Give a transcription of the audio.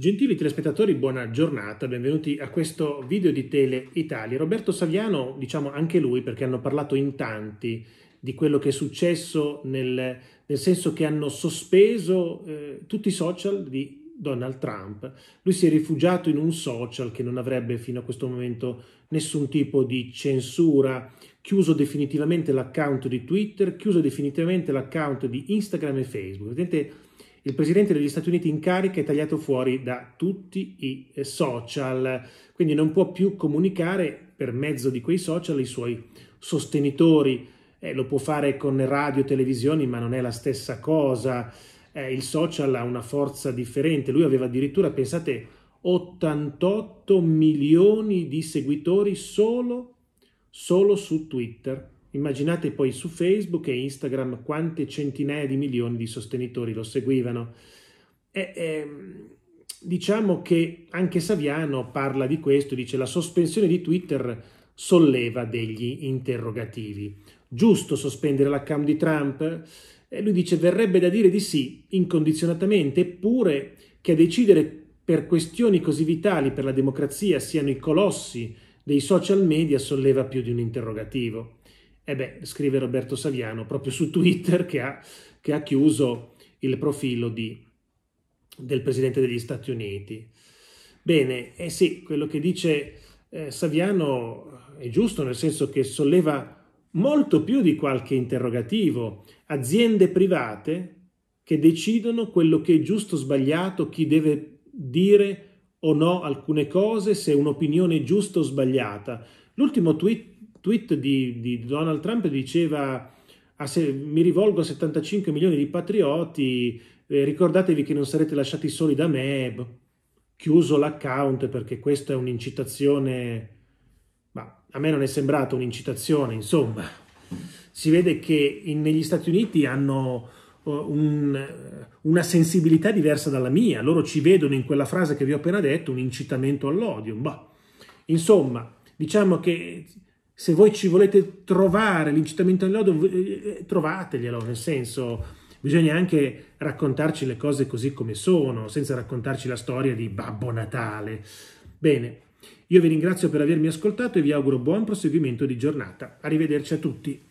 Gentili telespettatori, buona giornata, benvenuti a questo video di Tele Italia. Roberto Saviano, diciamo anche lui, perché hanno parlato in tanti di quello che è successo nel, nel senso che hanno sospeso eh, tutti i social di Donald Trump. Lui si è rifugiato in un social che non avrebbe fino a questo momento nessun tipo di censura, chiuso definitivamente l'account di Twitter, chiuso definitivamente l'account di Instagram e Facebook. Vedete, il presidente degli Stati Uniti in carica è tagliato fuori da tutti i eh, social, quindi non può più comunicare per mezzo di quei social i suoi sostenitori. Eh, lo può fare con radio, televisioni, ma non è la stessa cosa. Eh, il social ha una forza differente. Lui aveva addirittura, pensate, 88 milioni di seguitori solo, solo su Twitter. Immaginate poi su Facebook e Instagram quante centinaia di milioni di sostenitori lo seguivano. E, e, ehm, diciamo che anche Saviano parla di questo, dice la sospensione di Twitter solleva degli interrogativi. Giusto sospendere l'account di Trump? E lui dice verrebbe da dire di sì, incondizionatamente, eppure che a decidere per questioni così vitali per la democrazia siano i colossi dei social media solleva più di un interrogativo. E eh beh, scrive Roberto Saviano proprio su Twitter che ha, che ha chiuso il profilo di, del Presidente degli Stati Uniti. Bene, eh sì, quello che dice eh, Saviano è giusto, nel senso che solleva molto più di qualche interrogativo. Aziende private che decidono quello che è giusto o sbagliato, chi deve dire o no alcune cose, se un'opinione è giusta o sbagliata. L'ultimo tweet tweet di, di Donald Trump diceva ah, se, mi rivolgo a 75 milioni di patrioti, eh, ricordatevi che non sarete lasciati soli da me, chiuso l'account perché questa è un'incitazione, ma a me non è sembrata un'incitazione, insomma, si vede che in, negli Stati Uniti hanno eh, un, eh, una sensibilità diversa dalla mia, loro ci vedono in quella frase che vi ho appena detto un incitamento all'odio, insomma, diciamo che se voi ci volete trovare l'incitamento al lodo, eh, eh, trovateglielo, nel senso bisogna anche raccontarci le cose così come sono, senza raccontarci la storia di Babbo Natale. Bene, io vi ringrazio per avermi ascoltato e vi auguro buon proseguimento di giornata. Arrivederci a tutti.